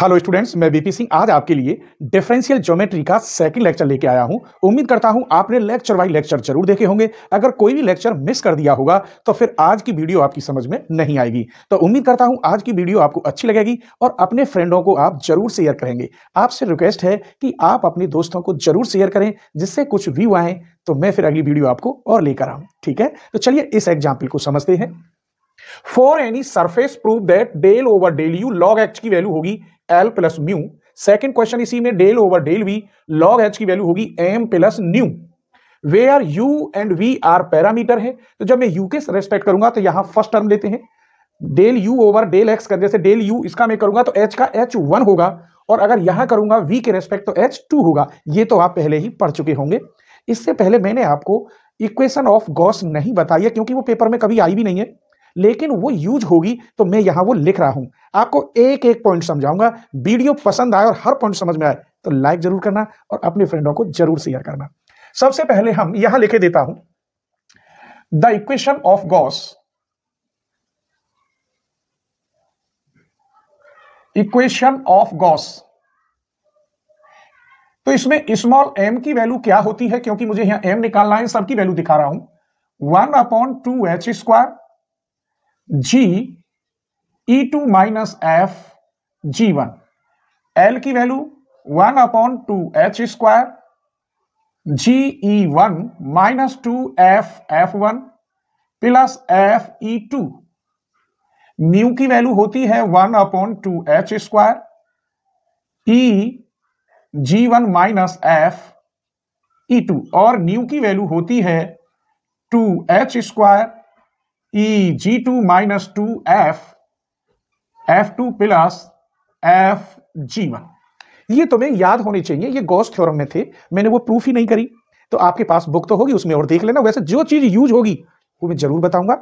hello students मैं BP Singh आज आपके लिए डिफरेंशियल ज्योमेट्री का सेकंड लेक्चर लेके आया हूं उम्मीद करता हूं आपने लेक्चर वाई लेक्चर जरूर देखे होंगे अगर कोई भी लेक्चर मिस कर दिया होगा तो फिर आज की वीडियो आपकी समझ में नहीं आएगी तो उम्मीद करता हूं आज की वीडियो आपको अच्छी लगेगी और अपने फ्रेंडों को आप जरूर शेयर करेंगे आपसे रिक्वेस्ट है कि आप अपने दोस्तों को जरूर शेयर करें जिससे कुछ व्यू आए तो मैं फिर अगली वीडियो आपको और लेकर आऊँ ठीक है तो चलिए इस एग्जाम्पल को समझते हैं for any surface proof that del over del you log x की वैल्यू होगी L plus mu second question इसी में del over del we log H की वैल्यू होगी M plus nu where are U and V are parameter है तो जब मैं यू के रेस्पेक्ट करूंगा तो यहां फर्स्ट टर्म लेते हैं del u over del x कर जैसे डेल यू इसका मैं करूंगा तो एच का एच वन होगा और अगर यहां करूंगा वी के रेस्पेक्ट तो एच टू होगा ये तो आप पहले ही पढ़ चुके होंगे इससे पहले मैंने आपको इक्वेशन ऑफ गॉस नहीं बताई है क्योंकि वो पेपर में कभी आई भी नहीं है लेकिन वो यूज होगी तो मैं यहां वो लिख रहा हूं आपको एक एक पॉइंट समझाऊंगा वीडियो पसंद आए और हर पॉइंट समझ में आए तो लाइक जरूर करना और अपने फ्रेंडों को जरूर शेयर करना सबसे पहले हम यहां लिखे देता हूं the equation of Gauss equation of Gauss तो इसमें स्मॉल एम की वैल्यू क्या होती है क्योंकि मुझे यहां एम निकालना है सबकी वैल्यू दिखा रहा हूं one upon two H square G E two minus F G one L की value one upon two H square G E one minus two F F one plus F E two nu की value होती है one upon two H square E G one minus F E two और nu की value होती है two H square e g2 minus 2f f2 plus F G one ये तुम्हें याद होने चाहिए ये गॉस थ्योरम में थे मैंने वो प्रूफ ही नहीं करी तो आपके पास बुक तो होगी उसमें और देख लेना वैसे जो चीज यूज होगी वो मैं जरूर बताऊंगा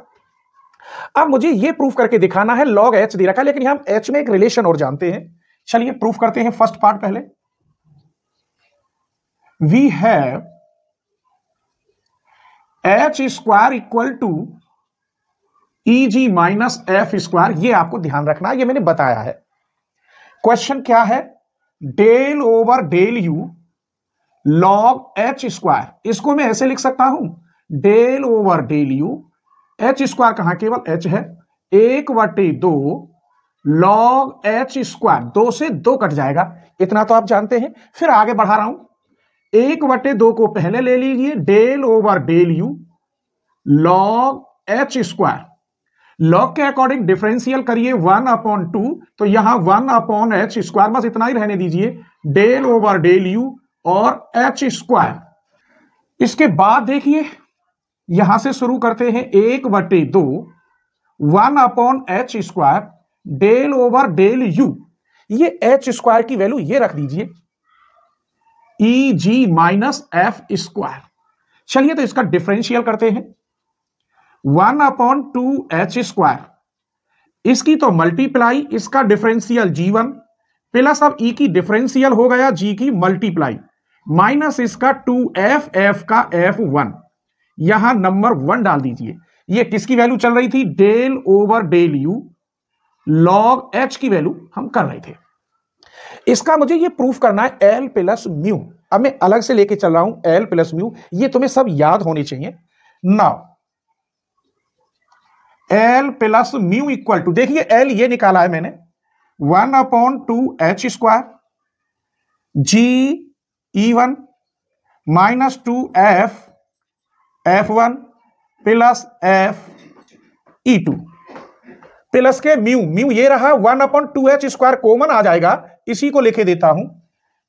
अब मुझे ये प्रूफ करके दिखाना है लॉग एच दे रखा लेकिन हम एच में एक रिलेशन और जानते हैं चलिए प्रूफ करते हैं फर्स्ट पार्ट पहले we have H square equal to E G minus F square ये आपको ध्यान रखना ये मैंने बताया है क्वेश्चन क्या है del over del you log H square इसको मैं ऐसे लिख सकता हूं del over del u H square कहां केवल एच है एक वटे दो लॉग एच स्क्वायर दो से दो कट जाएगा इतना तो आप जानते हैं फिर आगे बढ़ा रहा हूं एक वटे दो को पहले ले लीजिए del over del you log H square log के अकॉर्डिंग डिफरेंशियल करिए वन अपॉन टू तो यहां वन अपॉन एच स्क्वायर बस इतना ही रहने दीजिए डेल ओवर डेल यू और एच स्क्वायर इसके बाद देखिए यहां से शुरू करते हैं एक बटे दो one upon H square del over del u ये एच स्क्वायर की वैल्यू ये रख दीजिए E G minus F square चलिए तो इसका डिफरेंशियल करते हैं one upon two H square इसकी तो मल्टीप्लाई इसका डिफरेंशियल जी वन प्लस अब ई की डिफरेंशियल हो गया जी की मल्टीप्लाई माइनस इसका टू एफ एफ का एफ वन यहां नंबर वन डाल दीजिए ये किसकी वैल्यू चल रही थी del over del you log H की वैल्यू हम कर रहे थे इसका मुझे ये प्रूफ करना है एल प्लस म्यू अब मैं अलग से लेके चल रहा हूं एल प्लस म्यू ये तुम्हें सब याद होने चाहिए now L plus mu equal to देखिए एल ये निकाला है मैंने one upon two H square G E one minus two F F one plus F E two plus के म्यू म्यू ये रहा one upon two H square common आ जाएगा इसी को लिखे देता हूं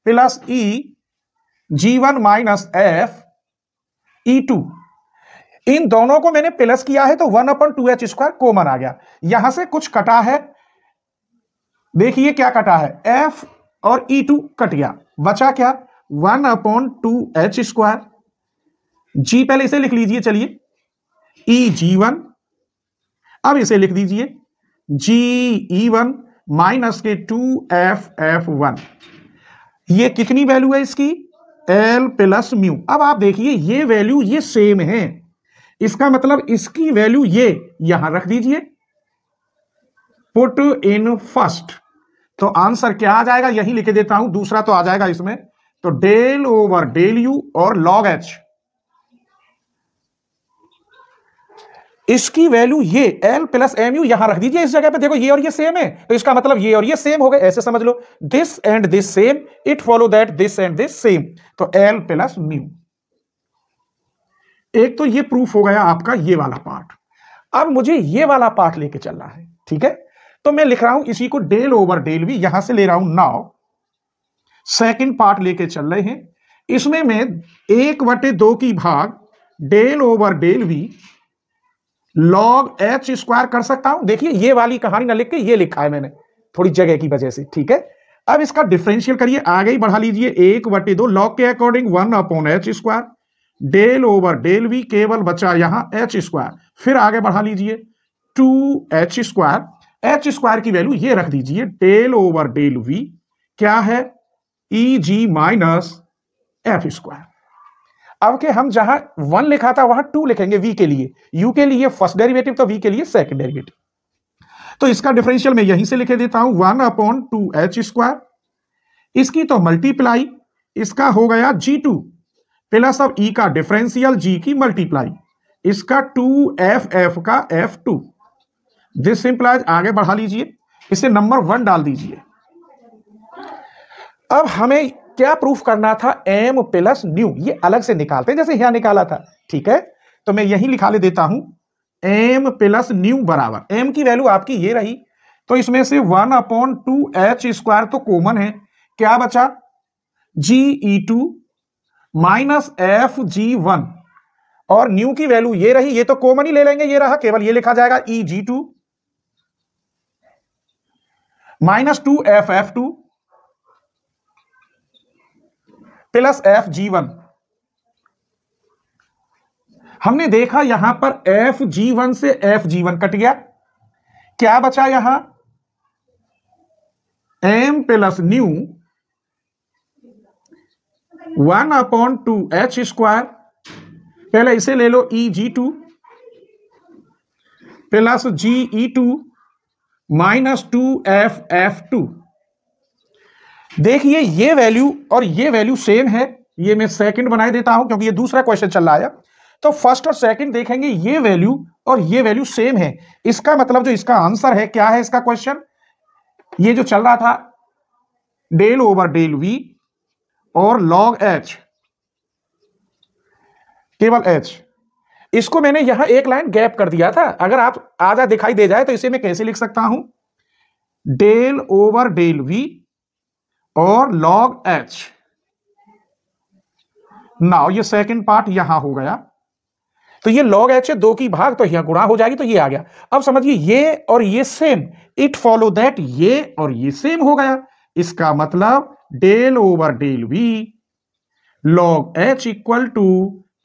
plus E G one minus F E two इन दोनों को मैंने प्लस किया है तो one upon two H square common आ गया यहां से कुछ कटा है देखिए क्या कटा है एफ और ई e टू कट गया बचा क्या one upon two H square G पहले इसे लिख लीजिए चलिए ई e, जी वन अब इसे लिख दीजिए G E e one minus के टू एफ एफ वन ये कितनी वैल्यू है इसकी एल प्लस म्यू अब आप देखिए ये वैल्यू ये सेम है इसका मतलब इसकी वैल्यू ये यहां रख दीजिए पुट इन फर्स्ट तो आंसर क्या आ जाएगा यही लिख देता हूं दूसरा तो आ जाएगा इसमें तो डेल ओवर डेल यू और लॉग एच इसकी वैल्यू ये एल प्लस एम यू यहां रख दीजिए इस जगह पे देखो ये और ये सेम है तो इसका मतलब ये और ये सेम हो गए ऐसे समझ लो this and this same it follow that this and this same तो एल प्लस म्यू एक तो ये प्रूफ हो गया आपका ये वाला पार्ट अब मुझे ये वाला पार्ट लेके चलना है ठीक है तो मैं लिख रहा हूं इसी को डेल ओवर डेल भी यहां से ले रहा हूं नाउ सेकंड पार्ट लेके चल रहे हैं इसमें मैं एक बटे दो की भाग डेल ओवर डेल भी लॉग एच स्क्वायर कर सकता हूं देखिए ये वाली कहानी ना लिख के ये लिखा है मैंने थोड़ी जगह की वजह से ठीक है अब इसका डिफरेंशियल करिए आगे ही बढ़ा लीजिए एक बटे दो लॉग के according one upon H square del over del v केवल बचा यहां एच स्क्वायर फिर आगे बढ़ा लीजिए two H square H square की वैल्यू ये रख दीजिए डेल ओवर डेल वी क्या है E G minus F square अब के हम जहां वन लिखा था वहां टू लिखेंगे वी के लिए यू के लिए फर्स्ट डेरिवेटिव तो वी के लिए सेकंड डेरिवेटिव तो इसका डिफरेंशियल मैं यहीं से लिखे देता हूं one upon two H square इसकी तो मल्टीप्लाई इसका हो गया जी टू प्लस अब ई का डिफरेंशियल जी की मल्टीप्लाई इसका टू एफ एफ का एफ टू दिस सिंप्लाइज आगे बढ़ा लीजिए इसे नंबर वन डाल दीजिए अब हमें क्या प्रूफ करना था एम प्लस न्यू ये अलग से निकालते हैं जैसे यहां निकाला था ठीक है तो मैं यही लिखा ले देता हूं एम प्लस न्यू बराबर एम की वैल्यू आपकी ये रही तो इसमें से one upon two H square तो कॉमन है क्या बचा G E two minus F G one और न्यू की वैल्यू ये रही ये तो कॉमन ही ले लेंगे ये रहा केवल ये लिखा जाएगा E G two minus two F F two plus F G one हमने देखा यहां पर एफ जी वन से एफ जी वन कट गया क्या बचा यहां M plus nu one upon two H square पहले इसे ले लो E G two plus G E two minus two F F two देखिए ये वैल्यू और ये वैल्यू सेम है ये मैं सेकंड बनाए देता हूं क्योंकि ये दूसरा क्वेश्चन चल रहा है तो फर्स्ट और सेकंड देखेंगे ये वैल्यू और ये वैल्यू सेम है इसका मतलब जो इसका आंसर है क्या है इसका क्वेश्चन ये जो चल रहा था डेल ओवर डेल वी और लॉग एच केवल एच इसको मैंने यहां एक लाइन गैप कर दिया था अगर आप आधा दिखाई दे जाए तो इसे मैं कैसे लिख सकता हूं डेल ओवर डेल वी और लॉग एच नाउ ये सेकंड पार्ट यहां हो गया तो ये लॉग एच है दो की भाग तो यहां गुणा हो जाएगी तो ये आ गया अब समझिए ये और ये सेम इट फॉलो दैट ये और ये सेम हो गया इसका मतलब del over del we log H equal to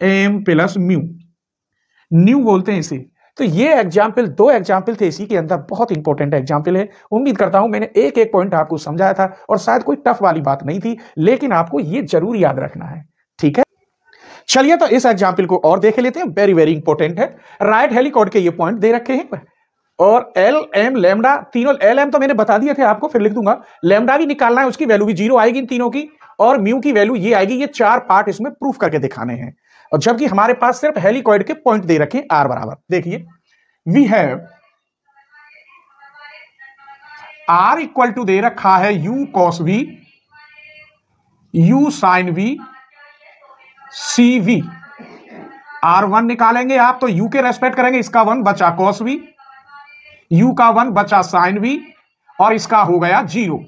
M plus mu nu बोलते हैं इसे तो ये एग्जाम्पल दो एग्जाम्पल थे इसी के अंदर बहुत इंपॉर्टेंट एग्जाम्पल है उम्मीद करता हूं मैंने एक एक पॉइंट आपको समझाया था और शायद कोई टफ वाली बात नहीं थी लेकिन आपको ये जरूर याद रखना है ठीक है चलिए तो इस एग्जाम्पल को और देख लेते हैं वेरी वेरी इंपॉर्टेंट है राइट हेलीकॉड के ये पॉइंट दे रखे हैं और एल एम लेमडा तीनों एल एम तो मैंने बता दिए थे आपको फिर लिख दूंगा लेमडा भी निकालना है उसकी वैल्यू भी जीरो आएगी इन तीनों की और म्यू की वैल्यू ये आएगी ये चार पार्ट इसमें प्रूफ करके दिखाने हैं और जबकि हमारे पास सिर्फ हेलीकॉइड के पॉइंट दे रखे आर बराबर देखिए we have R equal to दे रखा है u cos v u sine v c v R one निकालेंगे आप तो यू के रेस्पेक्ट करेंगे इसका वन बचा कॉस वी यू का वन बचा साइन वी और इसका हो गया जीरो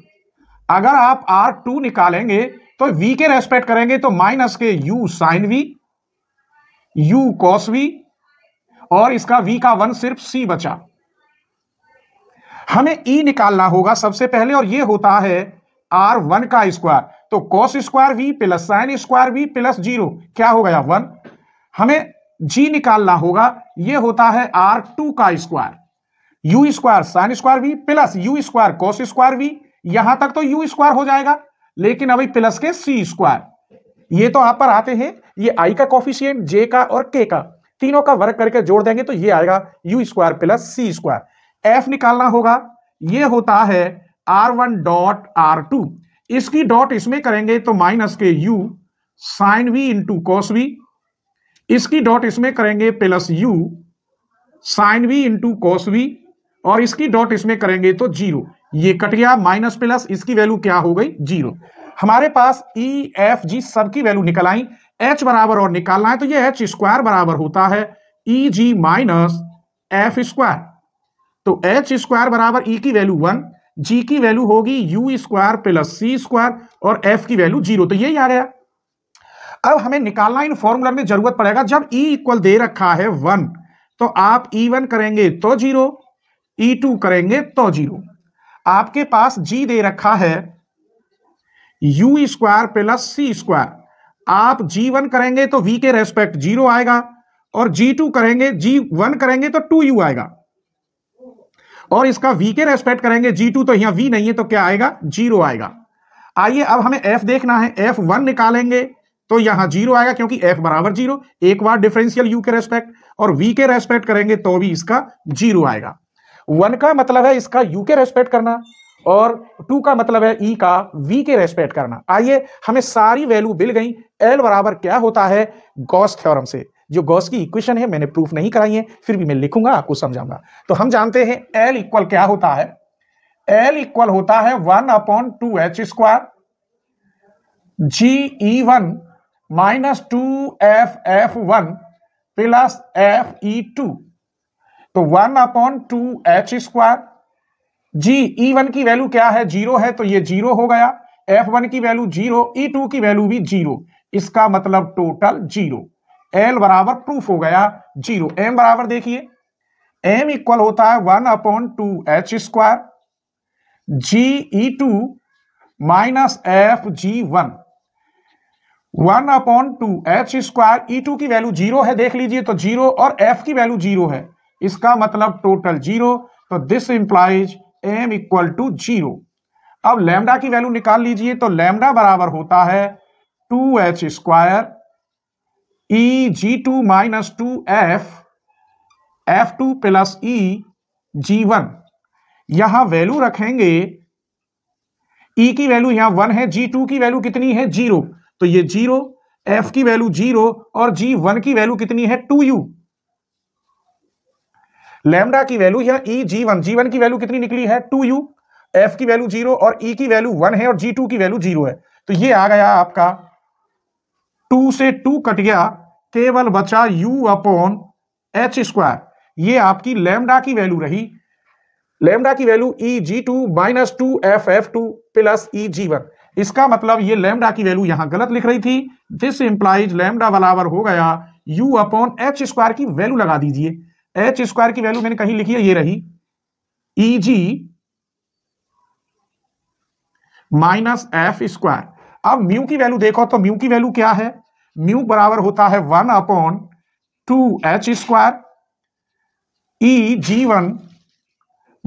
अगर आप आर टू निकालेंगे तो वी के रेस्पेक्ट करेंगे तो माइनस के u sine v u cos v और इसका वी का वन सिर्फ सी बचा हमें ई e निकालना होगा सबसे पहले और यह होता है आर वन का स्क्वायर तो cos square v plus sine square v plus zero क्या हो गया वन हमें जी निकालना होगा यह होता है आर टू का square u square sine square v plus u square cos square v यहां तक तो यू स्क्वायर हो जाएगा लेकिन अभी प्लस के सी स्क्वायर ये तो आप पर आते हैं ये आई का कॉफिशियंट जे का और के का तीनों का वर्ग करके जोड़ देंगे तो ये आएगा u square plus c square F निकालना होगा ये होता है R one dot R two इसकी डॉट इसमें करेंगे तो माइनस के u sine v into cos v इसकी डॉट इसमें करेंगे plus u sine v into cos v और इसकी डॉट इसमें करेंगे तो जीरो ये कट गया माइनस प्लस इसकी वैल्यू क्या हो गई जीरो हमारे पास ई एफ जी सबकी वैल्यू निकल आई एच बराबर और निकालना है तो ये एच स्क्वायर बराबर होता है E G minus F square तो एच स्क्वायर बराबर ई e की वैल्यू वन जी की वैल्यू होगी u square plus c square और एफ की वैल्यू जीरो तो यही आ गया अब हमें निकालना इन फॉर्मूला में जरूरत पड़ेगा जब ई e इक्वल दे रखा है वन तो आप ई e वन करेंगे तो जीरो E2 टू करेंगे तो जीरो आपके पास जी दे रखा है u square plus c square आप जी वन करेंगे तो वी के रेस्पेक्ट जीरो आएगा और जी टू करेंगे जी वन करेंगे तो टू यू आएगा और इसका वी के रेस्पेक्ट करेंगे जी टू तो यहां वी नहीं है तो क्या आएगा जीरो आएगा आइए अब हमें एफ देखना है एफ वन निकालेंगे तो यहां जीरो आएगा क्योंकि एफ बराबर जीरो एक बार डिफरेंशियल यू के रेस्पेक्ट और वी के रेस्पेक्ट करेंगे तो भी इसका जीरो आएगा वन का मतलब है इसका यू के रेस्पेक्ट करना और टू का मतलब है ई e का वी के रेस्पेक्ट करना आइए हमें सारी वैल्यू मिल गई एल बराबर क्या होता है गॉस थ्योरम से जो गॉस की इक्वेशन है मैंने प्रूफ नहीं कराई है फिर भी मैं लिखूंगा आपको समझाऊंगा तो हम जानते हैं एल इक्वल क्या होता है एल इक्वल होता है one upon two H square G E one minus two F F one plus F E two तो one upon two H square G E one की वैल्यू क्या है जीरो है तो ये जीरो हो गया एफ वन की वैल्यू जीरो ई टू की वैल्यू भी जीरो इसका मतलब टोटल जीरो एल बराबर प्रूफ हो गया जीरो एम बराबर देखिए एम इक्वल होता है one upon two H square G E two minus F G one one upon two H square E two की वैल्यू जीरो है देख लीजिए तो जीरो और एफ की वैल्यू जीरो है इसका मतलब टोटल जीरो तो this implies M equal to zero अब लैमडा की वैल्यू निकाल लीजिए तो लैमडा बराबर होता है two H square E G two minus two F F two plus E G one यहां वैल्यू रखेंगे ई e की वैल्यू यहां वन है जी टू की वैल्यू कितनी है जीरो तो ये जीरो एफ की वैल्यू जीरो और जी वन की वैल्यू कितनी है टू यू लेमडा की वैल्यू यहाँ E G one G one की वैल्यू कितनी निकली है टू यू एफ की वैल्यू जीरो और ई e की वैल्यू वन है और जी टू की वैल्यू जीरो है तो ये आ गया आपका टू से टू कट गया केवल बचा यू अपॉन एच स्क्वायर ये आपकी लेमडा की वैल्यू रही लेमडा की value E G two minus two F F two plus E G one इसका मतलब ये लेमडा की वैल्यू यहां गलत लिख रही थी दिस इंप्लाइज लेमडा बराबर हो गया यू अपॉन एच स्क्वायर की वैल्यू लगा दीजिए एच स्क्वायर की वैल्यू मैंने कहीं लिखी है ये रही E G minus F square अब म्यू की वैल्यू देखो तो म्यू की वैल्यू क्या है म्यू बराबर होता है one upon two H square E G one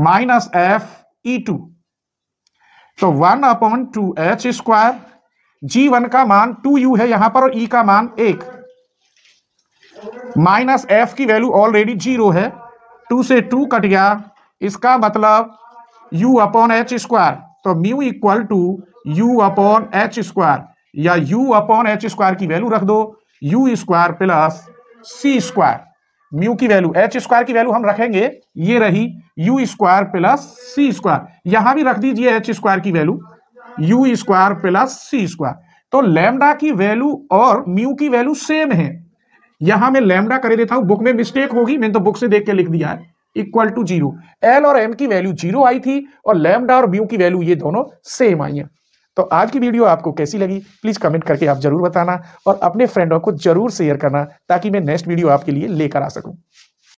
minus F E two तो one upon two H square G one का मान टू यू है यहां पर और ई e का मान एक माइनस एफ की वैल्यू ऑलरेडी जीरो है टू से टू कट गया इसका मतलब u अपॉन एच स्क्वायर तो mu equal to u upon H square या u अपॉन एच स्क्वायर की वैल्यू रख दो u square plus c square mu की वैल्यू एच स्क्वायर की वैल्यू हम रखेंगे ये रही u square plus c square यहां भी रख दीजिए एच स्क्वायर की value u square plus c square तो लेमडा की वैल्यू और म्यू की वैल्यू सेम है यहां मैं लेमडा कर देता हूं बुक में मिस्टेक होगी मैंने तो बुक से देख के लिख दिया है इक्वल टू जीरो एल और एम की वैल्यू जीरो आई थी और लेमडा और बी की वैल्यू ये दोनों सेम आई है तो आज की वीडियो आपको कैसी लगी प्लीज कमेंट करके आप जरूर बताना और अपने फ्रेंडों को जरूर शेयर करना ताकि मैं नेक्स्ट वीडियो आपके लिए लेकर आ सकूं